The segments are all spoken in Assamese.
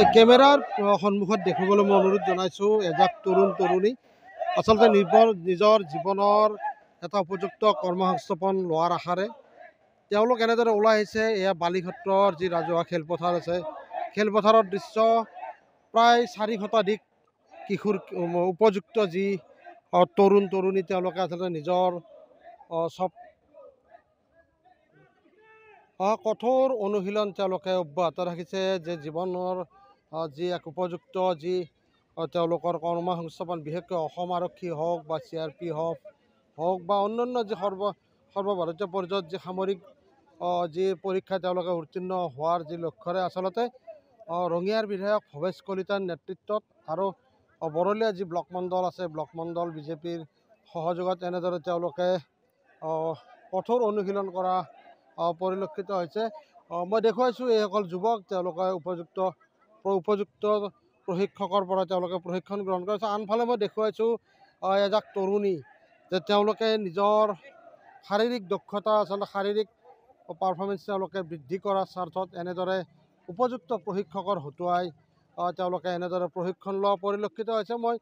মই কেমেৰাৰ সন্মুখত দেখিবলৈ মই অনুৰোধ জনাইছোঁ এজাক তৰুণ তৰুণী আচলতে নিজৰ নিজৰ জীৱনৰ এটা উপযুক্ত কৰ্ম সংস্থাপন লোৱাৰ আশাৰে তেওঁলোক এনেদৰে ওলাই আহিছে এয়া বালিসত্ৰৰ যি ৰাজহুৱা খেলপথাৰ আছে খেলপথাৰৰ দৃশ্য প্ৰায় চাৰি শতাধিক কিশোৰ উপযুক্ত যি তৰুণ তৰুণী তেওঁলোকে আচলতে নিজৰ চব কঠোৰ অনুশীলন তেওঁলোকে অব্যাহত ৰাখিছে যে জীৱনৰ যি এক উপযুক্ত যি তেওঁলোকৰ কৰ্ম সংস্থাপন বিশেষকৈ অসম আৰক্ষী হওক বা চি আৰ পি হওক হওক বা অন্যান্য যি সৰ্ব সৰ্বভাৰতীয় পৰ্যায়ত যি সামৰিক যি পৰীক্ষা তেওঁলোকে উত্তীৰ্ণ হোৱাৰ যি লক্ষ্যৰে আচলতে ৰঙিয়াৰ বিধায়ক ভৱেশ কলিতাৰ নেতৃত্বত আৰু বৰলীয়া যি ব্লক মণ্ডল আছে ব্লক মণ্ডল বি জে পিৰ সহযোগত এনেদৰে তেওঁলোকে কঠোৰ অনুশীলন কৰা পৰিলক্ষিত হৈছে মই দেখুৱাইছোঁ এইসকল যুৱক তেওঁলোকে উপযুক্ত উপযুক্ত প্ৰশিক্ষকৰ পৰা তেওঁলোকে প্ৰশিক্ষণ গ্ৰহণ কৰিছে আনফালে মই দেখুৱাইছোঁ এজাক তৰুণী যে তেওঁলোকে নিজৰ শাৰীৰিক দক্ষতা আচলতে শাৰীৰিক পাৰফৰ্মেঞ্চ তেওঁলোকে বৃদ্ধি কৰাৰ স্বাৰ্থত এনেদৰে উপযুক্ত প্ৰশিক্ষকৰ হতুৱাই তেওঁলোকে এনেদৰে প্ৰশিক্ষণ লোৱা পৰিলক্ষিত হৈছে মই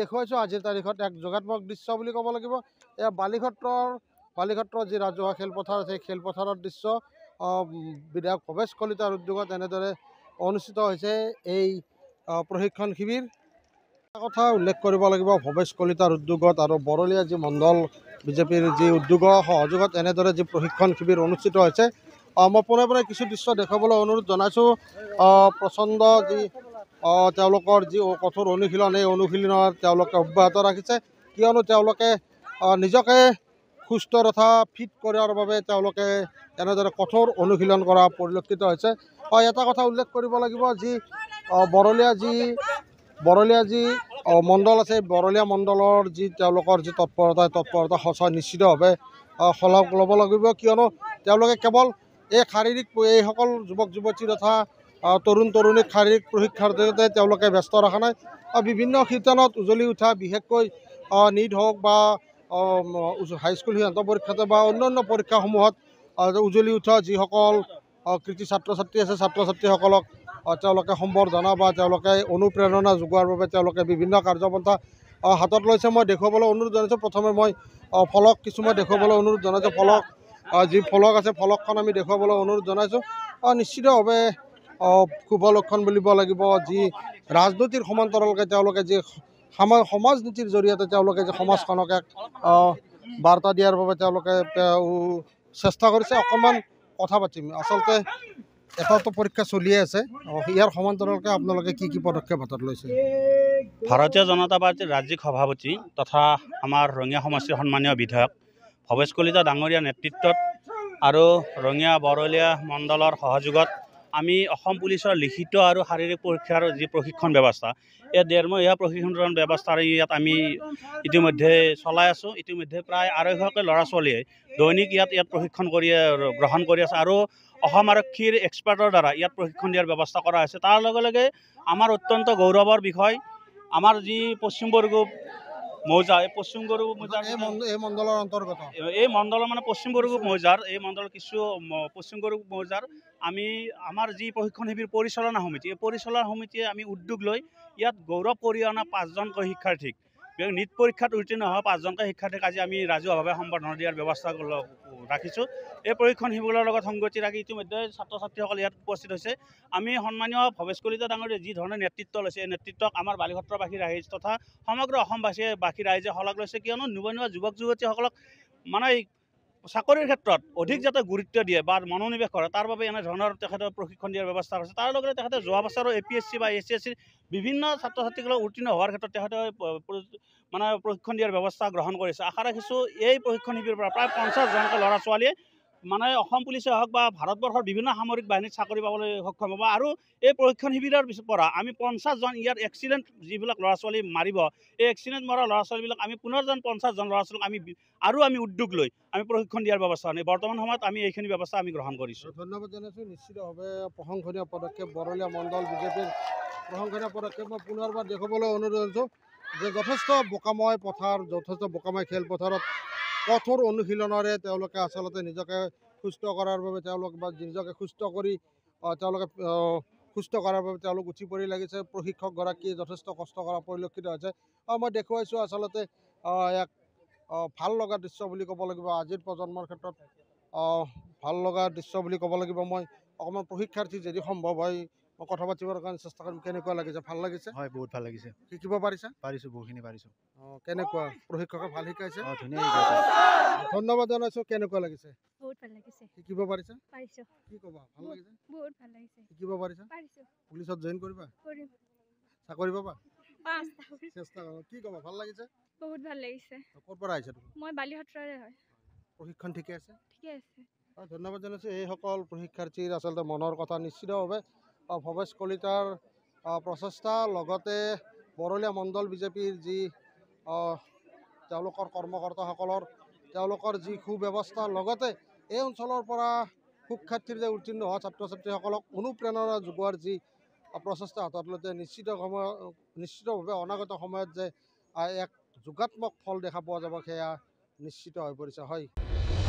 দেখুৱাইছোঁ আজিৰ তাৰিখত এক যোগাত্মক দৃশ্য বুলি ক'ব লাগিব এয়া বালিঘটৰ বালিঘটৰ যি ৰাজহুৱা খেলপথাৰ আছে সেই খেলপথাৰৰ দৃশ্য বিধায়ক ভৱেশ কলিতাৰ উদ্যোগত এনেদৰে অনুষ্ঠিত হৈছে এই প্ৰশিক্ষণ শিবিৰ কথা উল্লেখ কৰিব লাগিব ভৱেশ কলিতাৰ উদ্যোগত আৰু বৰলীয়া যি মণ্ডল বিজেপিৰ যি উদ্যোগৰ সহযোগত এনেদৰে যি প্ৰশিক্ষণ শিবিৰ অনুষ্ঠিত হৈছে মই পুনৰ পৰাই কিছু দৃশ্য দেখাবলৈ অনুৰোধ জনাইছোঁ প্ৰচণ্ড যি তেওঁলোকৰ যি কঠোৰ অনুশীলন এই অনুশীলনত তেওঁলোকে অব্যাহত ৰাখিছে কিয়নো তেওঁলোকে নিজকে সুস্থ তথা ফিট করার এনেদরে কঠোর অনুশীলন করা পরিলক্ষিত হয়েছে হয় এটা কথা উল্লেখ করব বরলিয়া যি যণ্ডল আছে বরলিয়া মণ্ডলের যলকর যে তৎপরতা এই তৎপরতা সচ নিশ্চিতভাবে শলাগ লব লাগিব কেন কেবল এই শারীরিক এই সকল যুবক যুবতীর তথা তরুণ তরুণী শারীরিক প্রশিক্ষার্থীতে ব্যস্ত রাখা নাই বিভিন্ন কীর্তনত উজলি উঠা বিশেষক নিট হোক বা হাইস্কুল সিদ্ধান্ত পৰীক্ষাতে বা অন্যান্য পৰীক্ষাসমূহত উজলি উঠা যিসকল কৃতি ছাত্ৰ ছাত্ৰী আছে ছাত্ৰ ছাত্ৰীসকলক তেওঁলোকে সম্বৰ্ধনা বা তেওঁলোকে অনুপ্ৰেৰণা যোগোৱাৰ বাবে তেওঁলোকে বিভিন্ন কাৰ্যপন্থা হাতত লৈছে মই দেখুৱাবলৈ অনুৰোধ জনাইছোঁ প্ৰথমে মই ফলক কিছুমান দেখুৱাবলৈ অনুৰোধ জনাইছোঁ ফলক যি ফলক আছে ফলকখন আমি দেখুৱাবলৈ অনুৰোধ জনাইছোঁ নিশ্চিতভাৱে শুভ লক্ষণ বুলিব লাগিব যি ৰাজনীতিৰ সমান্তৰালকৈ তেওঁলোকে যি সমাজ নীতিৰ জৰিয়তে তেওঁলোকে যে সমাজখনক এক বাৰ্তা দিয়াৰ বাবে তেওঁলোকে চেষ্টা কৰিছে অকণমান কথা পাতিম আচলতে এটাটো পৰীক্ষা চলিয়ে আছে ইয়াৰ সমান্তৰালকৈ আপোনালোকে কি কি পদক্ষেপ হাতত লৈছে ভাৰতীয় জনতা পাৰ্টীৰ ৰাজ্যিক সভাপতি তথা আমাৰ ৰঙীয়া সমষ্টিৰ সন্মানীয় বিধায়ক ভৱেশ কলিতা ডাঙৰীয়াৰ নেতৃত্বত আৰু ৰঙীয়া বৰলীয়া মণ্ডলৰ সহযোগত আমি অসম পুলিচৰ লিখিত আৰু শাৰীৰিক পৰীক্ষাৰ যি প্ৰশিক্ষণ ব্যৱস্থা এই ডেৰমহীয়া প্ৰশিক্ষণ ব্যৱস্থাৰে ইয়াত আমি ইতিমধ্যে চলাই আছোঁ ইতিমধ্যে প্ৰায় আঢ়ৈশকৈ ল'ৰা ছোৱালীয়ে দৈনিক ইয়াত ইয়াত প্ৰশিক্ষণ কৰি গ্ৰহণ কৰি আছে আৰু অসম আৰক্ষীৰ এক্সপাৰ্টৰ দ্বাৰা ইয়াত প্ৰশিক্ষণ দিয়াৰ ব্যৱস্থা কৰা হৈছে তাৰ লগে লগে আমাৰ অত্যন্ত গৌৰৱৰ বিষয় আমাৰ যি পশ্চিমবৰ্গ মৌজা এই পশ্চিমগড়ু মৌজাৰ অন্তৰ্গত এই মণ্ডলৰ মানে পশ্চিম পশ্চিমগড়ু মৌজাৰ এই মণ্ডলৰ কিছু পশ্চিম পশ্চিমগড়ু মৌজাৰ আমি আমাৰ যি প্ৰশিক্ষণ শিবিৰ পৰিচালনা সমিতি এই পৰিচালনা সমিতিয়ে আমি উদ্যোগ লৈ ইয়াত গৌৰৱ কৰি অনা পাঁচজনকৈ শিক্ষাৰ্থীক নীট পৰীক্ষাত উত্তীৰ্ণ হোৱা পাঁচজনকৈ শিক্ষাৰ্থীক আজি আমি ৰাজহুৱাভাৱে সম্বৰ্ধনা দিয়াৰ ব্যৱস্থা ৰাখিছোঁ এই প্ৰশিক্ষণ শিবিৰৰ লগত সংগতি ৰাখি ইতিমধ্যে ছাত্ৰ ছাত্ৰীসকল ইয়াত উপস্থিত হৈছে আমি সন্মানীয় ভৱেশ কলিতা ডাঙৰীয়া যিধৰণে নেতৃত্ব লৈছে এই নেতৃত্বক আমাৰ বালিসত্ৰবাসী ৰাইজ তথা সমগ্ৰ অসমবাসীয়ে বাসী ৰাইজে শলাগ লৈছে কিয়নো নিবনুৱা যুৱক যুৱতীসকলক মানে চাকৰিৰ ক্ষেত্ৰত অধিক যাতে গুৰুত্ব দিয়ে বা মনোনিৱেশ মনোনিবেশ কৰে তাৰ এনে দিয়াৰ ব্যৱস্থা কৰিছে তাৰ লগতে তেখেতে যোৱা বছৰ এ পি এছ চি বা এ চি এছ চিৰ বিভিন্ন ছাত্ৰ উত্তীৰ্ণ হোৱাৰ ক্ষেত্ৰত তেখেতে মানে প্ৰশিক্ষণ দিয়াৰ ব্যৱস্থা গ্ৰহণ কৰিছে আশা ৰাখিছোঁ এই প্ৰশিক্ষণ শিবিৰেৰ পৰা প্ৰায় পঞ্চাছজনকৈ ল'ৰা ছোৱালীয়ে মানে অসম পুলিচে হওক বা ভাৰতবৰ্ষৰ বিভিন্ন সামৰিক বাহিনীত চাকৰি পাবলৈ সক্ষম হ'ব আৰু এই প্ৰশিক্ষণ শিবিৰৰ পৰা আমি পঞ্চাছজন ইয়াৰ এক্সিডেণ্ট যিবিলাক ল'ৰা ছোৱালী মাৰিব এই এক্সিডেণ্ট মৰা ল'ৰা ছোৱালীবিলাক আমি পুনৰজন পঞ্চাছজন ল'ৰা ছোৱালীক আমি আৰু আমি উদ্যোগ লৈ আমি প্ৰশিক্ষণ দিয়াৰ ব্যৱস্থা আনি বৰ্তমান সময়ত আমি এইখিনি ব্যৱস্থা আমি গ্ৰহণ কৰিছোঁ ধন্যবাদ জনাইছোঁ নিশ্চিতভাৱে প্ৰশংসনীয় পদক্ষেপ বৰলীয়া মণ্ডল বিজেপিৰ প্ৰশংসনীয় পদক্ষেপ মই পুনৰবাৰ দেখুৱাবলৈ অনুৰোধ জানিছোঁ যে যথেষ্ট বোকাময় পথাৰ যথেষ্ট বোকাময় খেলপথাৰত কঠোৰ অনুশীলনেৰে তেওঁলোকে আচলতে নিজকে সুস্থ কৰাৰ বাবে তেওঁলোক বা নিজকে সুস্থ কৰি তেওঁলোকে সুস্থ কৰাৰ বাবে তেওঁলোক উঠি পৰি লাগিছে প্ৰশিক্ষকগৰাকীয়ে যথেষ্ট কষ্ট কৰা পৰিলক্ষিত হৈছে আৰু মই দেখুৱাইছোঁ আচলতে ইয়াক ভাল লগা দৃশ্য বুলি ক'ব লাগিব আজিৰ প্ৰজন্মৰ ক্ষেত্ৰত ভাল লগা দৃশ্য বুলি ক'ব লাগিব মই অকণমান প্ৰশিক্ষাৰ্থী যদি সম্ভৱ হয় কথা পাতিবৰ কাৰণে চেষ্টা কৰিম কেনেকুৱা লাগিছে ভাল লাগিছে হয় বহুত ভাল লাগিছে শিকিব পাৰিছা পাৰিছোঁ বহুখিনি পাৰিছোঁ কেনেকুৱা প্ৰশিক্ষকে ভাল শিকাইছে অঁ ধুনীয়া শিকাইছে ধন্যবাদ জনাইছোঁ কেনেকুৱা লাগিছে এইসকল প্ৰশিক্ষাৰ্থীৰ আচলতে মনৰ কথা নিশ্চিতভাৱে ভৱেশ কলিতাৰ প্ৰচেষ্টা লগতে বৰলীয়া মণ্ডল বিজেপিৰ যি তেওঁলোকৰ কৰ্মকৰ্তাসকলৰ তেওঁলোকৰ যি সু ব্যৱস্থা লগতে এই অঞ্চলৰ পৰা সুখ্যাত্ৰীৰ যে উত্তীৰ্ণ হোৱা ছাত্ৰ ছাত্ৰীসকলক অনুপ্ৰেৰণা যোগোৱাৰ যি প্ৰচেষ্টা হাতত লৈ যে নিশ্চিত সময় নিশ্চিতভাৱে অনাগত সময়ত যে এক যোগাত্মক ফল দেখা পোৱা যাব সেয়া নিশ্চিত হৈ পৰিছে হয়